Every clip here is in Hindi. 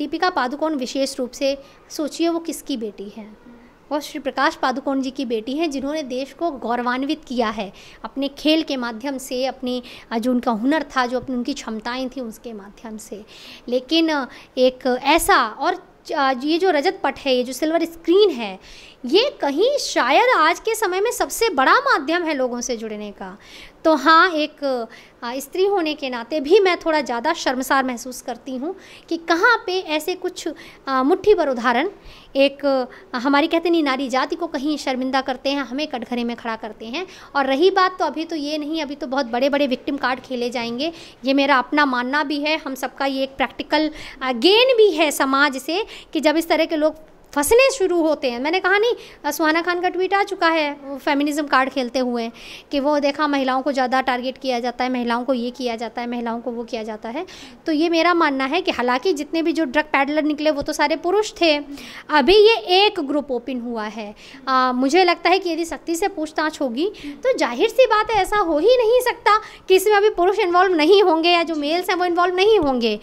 दीपिका पादुकोण विशेष रूप से सोचिए वो किसकी बेटी है वो श्री प्रकाश पादुकोण जी की बेटी हैं जिन्होंने देश को गौरवान्वित किया है अपने खेल के माध्यम से अपनी जो उनका हुनर था जो अपनी उनकी क्षमताएं थी उसके माध्यम से लेकिन एक ऐसा और ये जो रजत पट है ये जो सिल्वर स्क्रीन है ये कहीं शायद आज के समय में सबसे बड़ा माध्यम है लोगों से जुड़ने का तो हाँ एक स्त्री होने के नाते भी मैं थोड़ा ज़्यादा शर्मसार महसूस करती हूँ कि कहाँ पे ऐसे कुछ मुट्ठी पर उदाहरण एक हमारी कहते नहीं नारी जाति को कहीं शर्मिंदा करते हैं हमें कटघरे में खड़ा करते हैं और रही बात तो अभी तो ये नहीं अभी तो बहुत बड़े बड़े विक्टिम कार्ड खेले जाएंगे ये मेरा अपना मानना भी है हम सबका ये एक प्रैक्टिकल गेन भी है समाज से कि जब इस तरह के लोग फंसने शुरू होते हैं मैंने कहा नहीं सुहाना खान का ट्वीट आ चुका है फेमिनिज्म कार्ड खेलते हुए कि वो देखा महिलाओं को ज़्यादा टारगेट किया जाता है महिलाओं को ये किया जाता है महिलाओं को वो किया जाता है तो ये मेरा मानना है कि हालांकि जितने भी जो ड्रग पैडलर निकले वो तो सारे पुरुष थे अभी ये एक ग्रुप ओपन हुआ है आ, मुझे लगता है कि यदि सख्ती से पूछताछ होगी तो जाहिर सी बात है ऐसा हो ही नहीं सकता कि इसमें अभी पुरुष इन्वॉल्व नहीं होंगे या जो मेल्स हैं वो इन्वॉल्व नहीं होंगे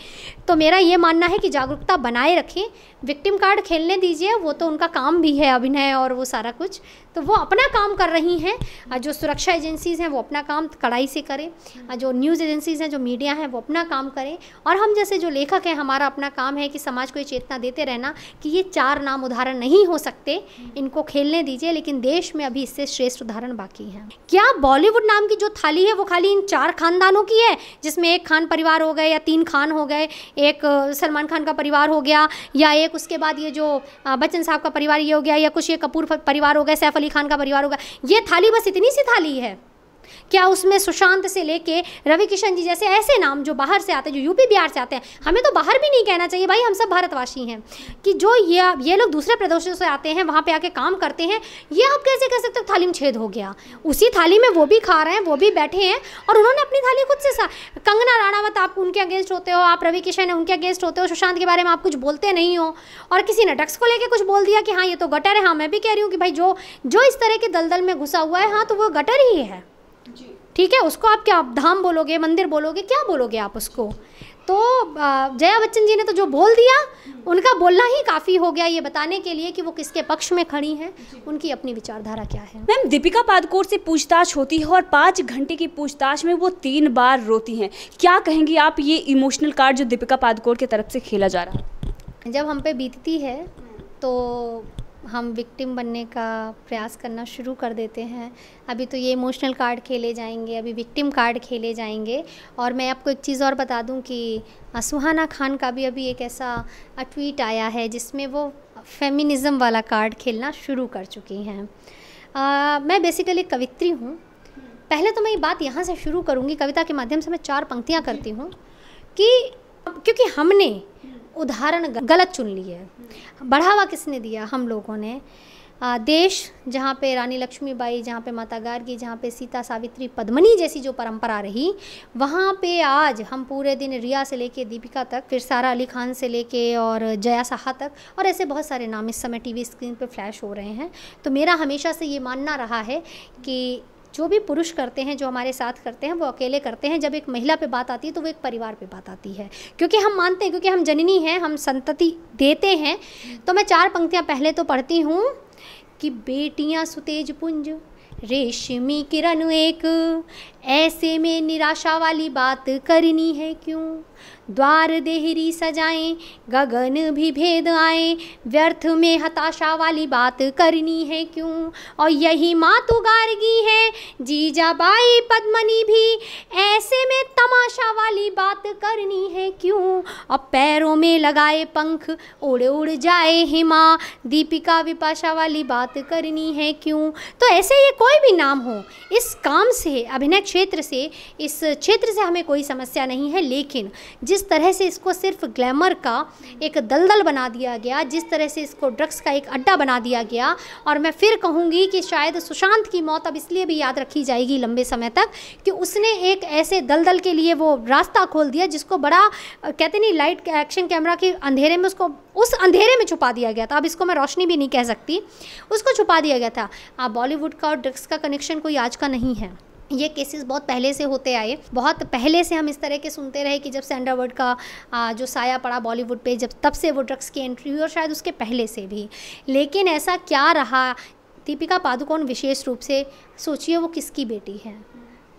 तो मेरा ये मानना है कि जागरूकता बनाए रखें विक्टिम कार्ड खेलने दीजिए वो तो उनका काम भी है अभिनय और वो सारा कुछ तो वो अपना काम कर रही हैं जो सुरक्षा एजेंसीज़ हैं वो अपना काम कड़ाई से करें जो न्यूज़ एजेंसीज़ हैं जो मीडिया हैं वो अपना काम करें और हम जैसे जो लेखक हैं हमारा अपना काम है कि समाज को ये चेतना देते रहना कि ये चार नाम उदाहरण नहीं हो सकते इनको खेलने दीजिए लेकिन देश में अभी इससे श्रेष्ठ उदाहरण बाकी हैं क्या बॉलीवुड नाम की जो थाली है वो खाली इन चार खानदानों की है जिसमें एक खान परिवार हो गए या तीन खान हो गए एक सलमान खान का परिवार हो गया या एक उसके बाद ये जो बच्चन साहब का परिवार ये हो गया या कुछ ये कपूर परिवार हो गया सैफ अली खान का परिवार हो गया ये थाली बस इतनी सी थाली है क्या उसमें सुशांत से लेके रवि किशन जी जैसे ऐसे नाम जो बाहर से आते हैं जो यूपी बिहार से आते हैं हमें तो बाहर भी नहीं कहना चाहिए भाई हम सब भारतवासी हैं कि जो ये ये लोग दूसरे प्रदेशों से आते हैं वहाँ पर आके काम करते हैं ये आप कैसे कह सकते हो थाली में छेद हो गया उसी थाली में वो भी खा रहे हैं वो भी बैठे हैं और उन्होंने अपनी थाली खुद से कंगना राणावत आप उनके अगेंस्ट होते हो आप रवि किशन है उनके अगेंस्ट होते हो सुशांत के बारे में आप कुछ बोलते नहीं हो और किसी ने डक्स को लेकर कुछ बोल दिया कि हाँ ये तो गटर है हाँ मैं भी कह रही हूँ कि भाई जो जो इस तरह के दलदल में घुसा हुआ है हाँ तो वो गटर ही है ठीक है उसको आप क्या धाम बोलोगे मंदिर बोलोगे क्या बोलोगे आप उसको तो जया बच्चन जी ने तो जो बोल दिया हम्म। उनका बोलना ही काफ़ी हो गया ये बताने के लिए कि वो किसके पक्ष में खड़ी हैं उनकी अपनी विचारधारा क्या है मैम दीपिका पादकोर से पूछताछ होती है और पाँच घंटे की पूछताछ में वो तीन बार रोती हैं क्या कहेंगी आप ये इमोशनल कार्ड जो दीपिका पादकोर की तरफ से खेला जा रहा है जब हम पे बीतती है हम्म। तो हम विक्टिम बनने का प्रयास करना शुरू कर देते हैं अभी तो ये इमोशनल कार्ड खेले जाएंगे अभी विक्टिम कार्ड खेले जाएंगे और मैं आपको एक चीज़ और बता दूं कि सुहाना खान का भी अभी एक ऐसा ट्वीट आया है जिसमें वो फेमिनिज़म वाला कार्ड खेलना शुरू कर चुकी हैं मैं बेसिकली कवित्री हूँ पहले तो मैं ये बात यहाँ से शुरू करूँगी कविता के माध्यम से मैं चार पंक्तियाँ करती हूँ कि क्योंकि हमने उदाहरण गलत चुन लिए बढ़ावा किसने दिया हम लोगों ने आ, देश जहाँ पे रानी लक्ष्मीबाई जहाँ पे माता गार्गी जहाँ पे सीता सावित्री पद्मनी जैसी जो परंपरा रही वहाँ पे आज हम पूरे दिन रिया से लेके दीपिका तक फिर सारा अली खान से लेके और जया साहा तक और ऐसे बहुत सारे नाम इस समय टीवी स्क्रीन पे फ्लैश हो रहे हैं तो मेरा हमेशा से ये मानना रहा है कि जो भी पुरुष करते हैं जो हमारे साथ करते हैं वो अकेले करते हैं जब एक महिला पे बात आती है तो वो एक परिवार पे बात आती है क्योंकि हम मानते हैं क्योंकि हम जननी हैं हम संतति देते हैं तो मैं चार पंक्तियाँ पहले तो पढ़ती हूँ कि बेटियाँ सुतेज पुंज रेशमी किरण एक ऐसे में निराशा वाली बात करनी है क्यों द्वार देहरी सजाएं गगन भी भेद आए व्यर्थ में हताशा वाली बात करनी है क्यों और यही मातु गार्गी है जीजाबाई पद्मनी भी ऐसे में तमाशा वाली बात करनी है क्यों और पैरों में लगाए पंख उड़ उड़ जाए हिमा दीपिका विपाशा वाली बात करनी है क्यों तो ऐसे ये कोई भी नाम हो इस काम से अभिनय क्षेत्र से इस क्षेत्र से हमें कोई समस्या नहीं है लेकिन जिस जिस तरह से इसको सिर्फ ग्लैमर का एक दलदल बना दिया गया जिस तरह से इसको ड्रग्स का एक अड्डा बना दिया गया और मैं फिर कहूँगी कि शायद सुशांत की मौत अब इसलिए भी याद रखी जाएगी लंबे समय तक कि उसने एक ऐसे दलदल के लिए वो रास्ता खोल दिया जिसको बड़ा कहते नहीं लाइट एक्शन कैमरा के अंधेरे में उसको उस अंधेरे में छुपा दिया गया था अब इसको मैं रोशनी भी नहीं कह सकती उसको छुपा दिया गया था अब बॉलीवुड का और ड्रग्स का कनेक्शन कोई आज का नहीं है ये केसेस बहुत पहले से होते आए बहुत पहले से हम इस तरह के सुनते रहे कि जब से अंडरवर्ल्ड का आ, जो साया पड़ा बॉलीवुड पे जब तब से वो ड्रग्स की एंट्री हुई और शायद उसके पहले से भी लेकिन ऐसा क्या रहा दीपिका पादुकोण विशेष रूप से सोचिए वो किसकी बेटी है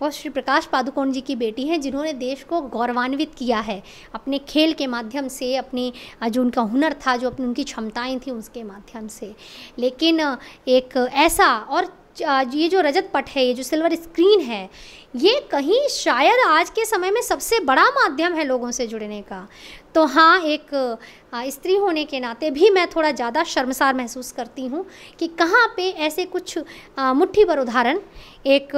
और श्री प्रकाश पादुकोण जी की बेटी हैं जिन्होंने देश को गौरवान्वित किया है अपने खेल के माध्यम से अपने जो उनका हुनर था जो अपनी उनकी क्षमताएं थी उसके माध्यम से लेकिन एक ऐसा और ये जो रजत पट है ये जो सिल्वर स्क्रीन है ये कहीं शायद आज के समय में सबसे बड़ा माध्यम है लोगों से जुड़ने का तो हाँ एक स्त्री होने के नाते भी मैं थोड़ा ज़्यादा शर्मसार महसूस करती हूँ कि कहाँ पे ऐसे कुछ मुट्ठी पर उदाहरण एक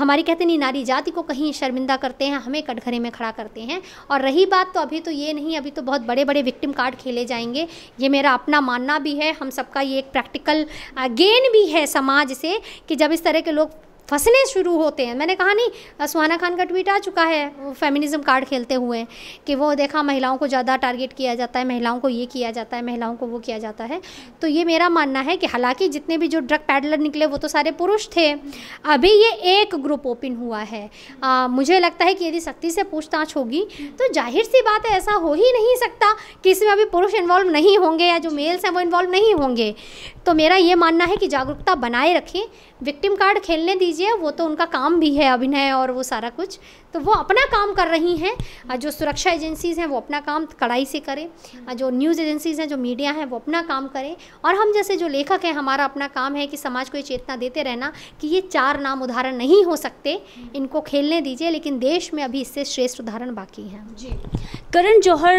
हमारी कहते नहीं नारी जाति को कहीं शर्मिंदा करते हैं हमें कटघरे में खड़ा करते हैं और रही बात तो अभी तो ये नहीं अभी तो बहुत बड़े बड़े विक्टिम कार्ड खेले जाएंगे ये मेरा अपना मानना भी है हम सबका ये एक प्रैक्टिकल गेन भी है समाज से कि जब इस तरह के लोग फंसने शुरू होते हैं मैंने कहा नहीं सुहाना खान का ट्वीट आ चुका है फेमिनिज्म कार्ड खेलते हुए कि वो देखा महिलाओं को ज़्यादा टारगेट किया जाता है महिलाओं को ये किया जाता है महिलाओं को वो किया जाता है तो ये मेरा मानना है कि हालांकि जितने भी जो ड्रग पैडलर निकले वो तो सारे पुरुष थे अभी ये एक ग्रुप ओपन हुआ है आ, मुझे लगता है कि यदि सख्ती से पूछताछ होगी तो जाहिर सी बात है ऐसा हो ही नहीं सकता कि इसमें अभी पुरुष इन्वॉल्व नहीं होंगे या जो मेल्स हैं वो इन्वॉल्व नहीं होंगे तो मेरा ये मानना है कि जागरूकता बनाए रखें विक्टिम कार्ड खेलने दीजिए वो तो उनका काम भी है अभिनय और वो सारा कुछ तो वो अपना काम कर रही हैं जो सुरक्षा एजेंसीज़ हैं वो अपना काम कड़ाई से करें जो न्यूज़ एजेंसीज़ हैं जो मीडिया हैं वो अपना काम करें और हम जैसे जो लेखक हैं हमारा अपना काम है कि समाज को ये चेतना देते रहना कि ये चार नाम उदाहरण नहीं हो सकते इनको खेलने दीजिए लेकिन देश में अभी इससे श्रेष्ठ उदाहरण बाकी हैं जी करण जौहर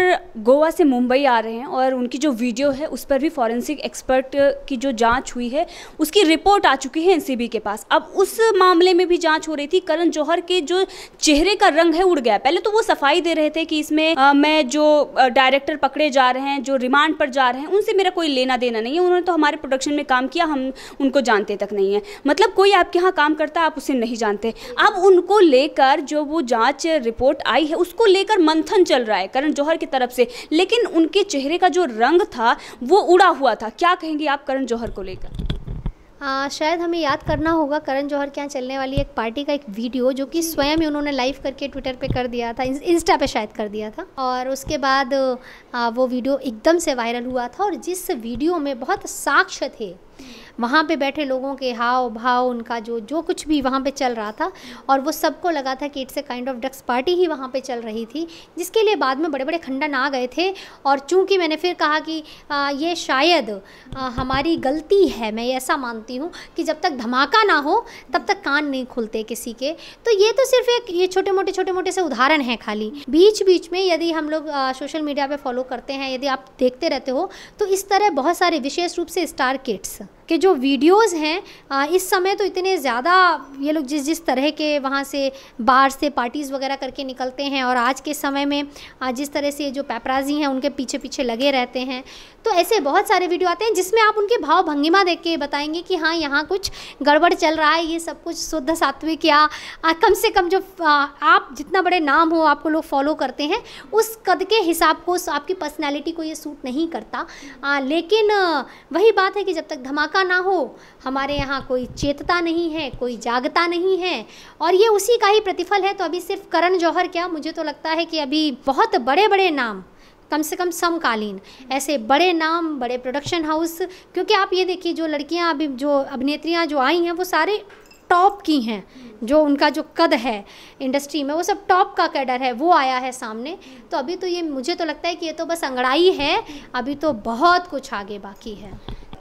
गोवा से मुंबई आ रहे हैं और उनकी जो वीडियो है उस पर भी फॉरेंसिक एक्सपर्ट की की जो जांच हुई है उसकी रिपोर्ट आ चुकी है एनसीबी के पास अब उस मामले में भी जांच हो रही थी करण जौहर के जो चेहरे का रंग है उड़ गया पहले तो वो सफाई दे रहे थे कि इसमें आ, मैं जो डायरेक्टर पकड़े जा रहे हैं जो रिमांड पर जा रहे हैं उनसे मेरा कोई लेना देना नहीं है उन्होंने तो हमारे प्रोडक्शन में काम किया हम उनको जानते तक नहीं है मतलब कोई आपके यहाँ काम करता आप उसे नहीं जानते अब उनको लेकर जो वो जाँच रिपोर्ट आई है उसको लेकर मंथन चल रहा है करण जौहर की तरफ से लेकिन उनके चेहरे का जो रंग था वो उड़ा हुआ था क्या कहेंगे आप करण जौहर को लेकर आ, शायद हमें याद करना होगा करण जौहर के यहाँ चलने वाली एक पार्टी का एक वीडियो जो कि स्वयं ही उन्होंने लाइव करके ट्विटर पे कर दिया था इंस्टा पे शायद कर दिया था और उसके बाद आ, वो वीडियो एकदम से वायरल हुआ था और जिस वीडियो में बहुत साक्ष्य थे वहाँ पे बैठे लोगों के हाव भाव उनका जो जो कुछ भी वहाँ पे चल रहा था और वो सबको लगा था कि it's a kind of drugs party ही वहाँ पे चल रही थी जिसके लिए बाद में बड़े बड़े खंडन आ गए थे और चूँकि मैंने फिर कहा कि आ, ये शायद आ, हमारी गलती है मैं ऐसा मानती हूँ कि जब तक धमाका ना हो तब तक कान नहीं खुलते किसी के तो ये तो सिर्फ एक ये छोटे मोटे छोटे मोटे से उदाहरण हैं खाली बीच बीच में यदि हम लोग सोशल मीडिया पर फॉलो करते हैं यदि आप देखते रहते हो तो इस तरह बहुत सारे विशेष रूप से स्टार किट्स कि जो वीडियोस हैं इस समय तो इतने ज़्यादा ये लोग जिस जिस तरह के वहाँ से बाहर से पार्टीज़ वगैरह करके निकलते हैं और आज के समय में जिस तरह से जो पैपराजी हैं उनके पीछे पीछे लगे रहते हैं तो ऐसे बहुत सारे वीडियो आते हैं जिसमें आप उनके भाव भंगिमा देख के बताएंगे कि हाँ यहाँ कुछ गड़बड़ चल रहा है ये सब कुछ शुद्ध सात्विक या कम से कम जो आप जितना बड़े नाम हो आपको लोग फॉलो करते हैं उस कद के हिसाब को आपकी पर्सनैलिटी को ये सूट नहीं करता लेकिन वही बात है कि जब तक धमाका का ना हो हमारे यहाँ कोई चेतता नहीं है कोई जागता नहीं है और ये उसी का ही प्रतिफल है तो अभी सिर्फ करण जौहर क्या मुझे तो लगता है कि अभी बहुत बड़े बड़े नाम कम से कम समकालीन ऐसे बड़े नाम बड़े प्रोडक्शन हाउस क्योंकि आप ये देखिए जो लड़कियाँ अभी जो अभिनेत्रियाँ जो आई हैं वो सारे टॉप की हैं जो उनका जो कद है इंडस्ट्री में वो सब टॉप का कैडर है वो आया है सामने तो अभी तो ये मुझे तो लगता है कि ये तो बस अंगड़ाई है अभी तो बहुत कुछ आगे बाकी है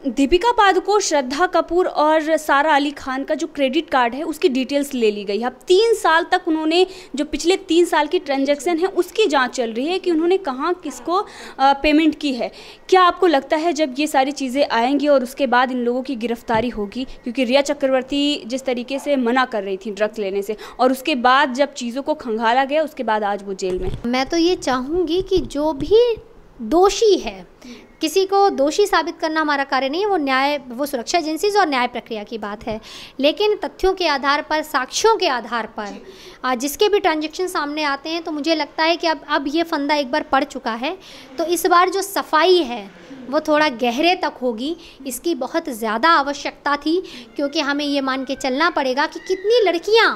दीपिका पादुकोण श्रद्धा कपूर और सारा अली खान का जो क्रेडिट कार्ड है उसकी डिटेल्स ले ली गई है अब तीन साल तक उन्होंने जो पिछले तीन साल की ट्रांजैक्शन है उसकी जांच चल रही है कि उन्होंने कहाँ किसको पेमेंट की है क्या आपको लगता है जब ये सारी चीज़ें आएंगी और उसके बाद इन लोगों की गिरफ्तारी होगी क्योंकि रिया चक्रवर्ती जिस तरीके से मना कर रही थी ड्रग्स लेने से और उसके बाद जब चीज़ों को खंगाला गया उसके बाद आज वो जेल में मैं तो ये चाहूँगी कि जो भी दोषी है किसी को दोषी साबित करना हमारा कार्य नहीं है वो न्याय वो सुरक्षा एजेंसीज और न्याय प्रक्रिया की बात है लेकिन तथ्यों के आधार पर साक्ष्यों के आधार पर जिसके भी ट्रांजेक्शन सामने आते हैं तो मुझे लगता है कि अब अब ये फंदा एक बार पड़ चुका है तो इस बार जो सफाई है वो थोड़ा गहरे तक होगी इसकी बहुत ज़्यादा आवश्यकता थी क्योंकि हमें ये मान के चलना पड़ेगा कि कितनी लड़कियाँ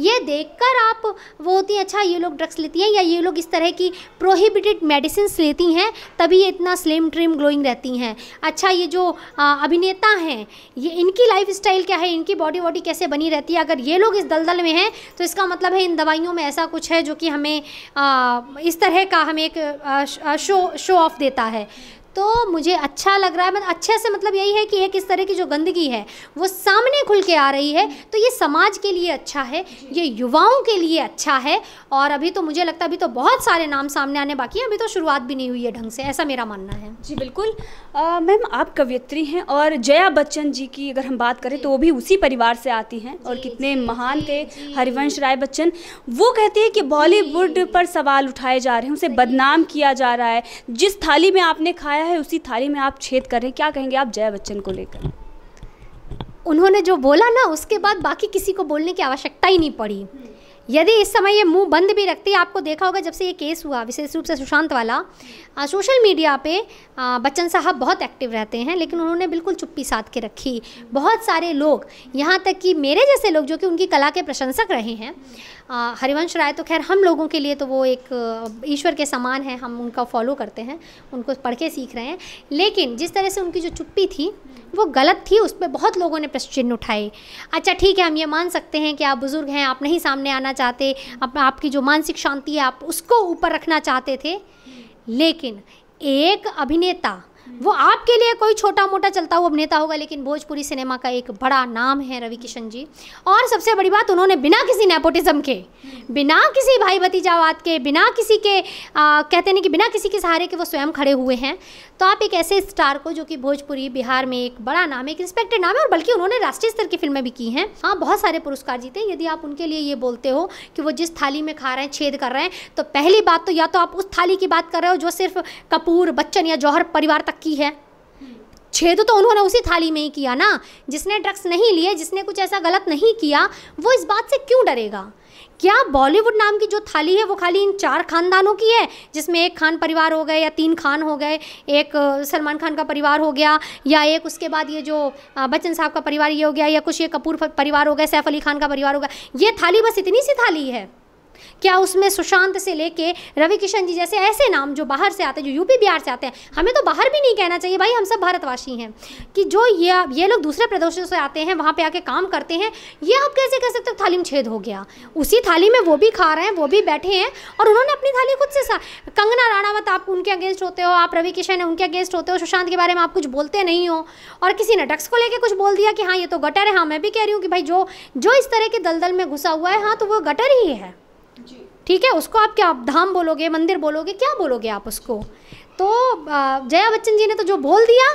ये देखकर आप वो होती हैं अच्छा ये लोग ड्रग्स लेती हैं या ये लोग इस तरह की प्रोहिबिटेड मेडिसिन लेती हैं तभी ये इतना स्लिम ट्रिम ग्लोइंग रहती हैं अच्छा ये जो अभिनेता हैं ये इनकी लाइफ स्टाइल क्या है इनकी बॉडी वॉडी कैसे बनी रहती है अगर ये लोग इस दलदल में हैं तो इसका मतलब है इन दवाइयों में ऐसा कुछ है जो कि हमें आ, इस तरह का हमें एक शो शो ऑफ देता है तो मुझे अच्छा लग रहा है मतलब अच्छे से मतलब यही है कि एक इस तरह की जो गंदगी है वो सामने खुल के आ रही है तो ये समाज के लिए अच्छा है ये युवाओं के लिए अच्छा है और अभी तो मुझे लगता है अभी तो बहुत सारे नाम सामने आने बाकी हैं अभी तो शुरुआत भी नहीं हुई है ढंग से ऐसा मेरा मानना है जी बिल्कुल मैम आप कवियत्री हैं और जया बच्चन जी की अगर हम बात करें तो वो भी उसी परिवार से आती हैं और कितने महान थे हरिवंश राय बच्चन वो कहते हैं कि बॉलीवुड पर सवाल उठाए जा रहे हैं उसे बदनाम किया जा रहा है जिस थाली में आपने खाया खाया है उसी थाली में आप छेद कर रहे हैं क्या कहेंगे आप जया बच्चन को लेकर उन्होंने जो बोला ना उसके बाद बाकी किसी को बोलने की आवश्यकता ही नहीं पड़ी यदि इस समय ये मुंह बंद भी रखती आपको देखा होगा जब से ये केस हुआ विशेष रूप से सुशांत वाला सोशल मीडिया पे बच्चन साहब बहुत एक्टिव रहते हैं लेकिन उन्होंने बिल्कुल चुप्पी साध के रखी बहुत सारे लोग यहाँ तक कि मेरे जैसे लोग जो कि उनकी कला के प्रशंसक रहे हैं हरिवंश राय तो खैर हम लोगों के लिए तो वो एक ईश्वर के समान है हम उनका फॉलो करते हैं उनको पढ़ के सीख रहे हैं लेकिन जिस तरह से उनकी जो चुप्पी थी वो गलत थी उस पर बहुत लोगों ने प्रश्न उठाए अच्छा ठीक है हम ये मान सकते हैं कि आप बुज़ुर्ग हैं आप नहीं सामने आना चाहते आप, आपकी जो मानसिक शांति है आप उसको ऊपर रखना चाहते थे लेकिन एक अभिनेता वो आपके लिए कोई छोटा मोटा चलता हुआ अभिनेता होगा लेकिन भोजपुरी सिनेमा का एक बड़ा नाम है रवि किशन जी और सबसे बड़ी बात उन्होंने बिना किसी नेपोटिज्म के बिना किसी भाई भतीजावाद के बिना किसी के आ, कहते नहीं कि बिना किसी के सहारे के वो स्वयं खड़े हुए हैं तो आप एक ऐसे स्टार को जो कि भोजपुरी बिहार में एक बड़ा नाम है एक रिस्पेक्टेड नाम है और बल्कि उन्होंने राष्ट्रीय स्तर की फिल्में भी की हैं हाँ बहुत सारे पुरस्कार जीते हैं यदि आप उनके लिए ये बोलते हो कि वो जिस थाली में खा रहे हैं छेद कर रहे हैं तो पहली बात तो या तो आप उस थाली की बात कर रहे हो जो सिर्फ कपूर बच्चन या जौहर परिवार तक की है छेद तो, तो उन्होंने उसी थाली में ही किया ना जिसने ड्रग्स नहीं लिए जिसने कुछ ऐसा गलत नहीं किया वो इस बात से क्यों डरेगा क्या बॉलीवुड नाम की जो थाली है वो खाली इन चार खानदानों की है जिसमें एक खान परिवार हो गए या तीन खान हो गए एक सलमान खान का परिवार हो गया या एक उसके बाद ये जो बच्चन साहब का परिवार ये हो गया या कुछ ये कपूर परिवार हो गया सैफ अली खान का परिवार हो गया ये थाली बस इतनी सी थाली है क्या उसमें सुशांत से लेके रवि किशन जी जैसे ऐसे नाम जो बाहर से आते हैं जो यूपी बिहार से आते हैं हमें तो बाहर भी नहीं कहना चाहिए भाई हम सब भारतवासी हैं कि जो ये ये लोग दूसरे प्रदेशों से आते हैं वहाँ पे आके काम करते हैं ये आप कैसे कह सकते हो थाली में छेद हो गया उसी थाली में वो भी खा रहे हैं वो भी बैठे हैं और उन्होंने अपनी थाली खुद से सा कंगना राणावत आप उनके अगेंस्ट होते हो आप रवि किशन है उनके अगेंस्ट होते हो सुशांत के बारे में आप कुछ बोलते नहीं हो और किसी ने ड्रग्स को लेकर कुछ बोल दिया कि हाँ ये तो गटर है हाँ मैं भी कह रही हूँ कि भाई जो जो इस तरह के दलदल में घुसा हुआ है हाँ तो वो गटर ही है ठीक है उसको आप क्या धाम बोलोगे मंदिर बोलोगे क्या बोलोगे आप उसको तो जया बच्चन जी ने तो जो बोल दिया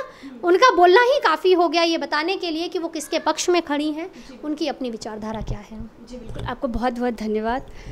उनका बोलना ही काफ़ी हो गया ये बताने के लिए कि वो किसके पक्ष में खड़ी हैं उनकी अपनी विचारधारा क्या है जी बिल्कुल आपको बहुत बहुत धन्यवाद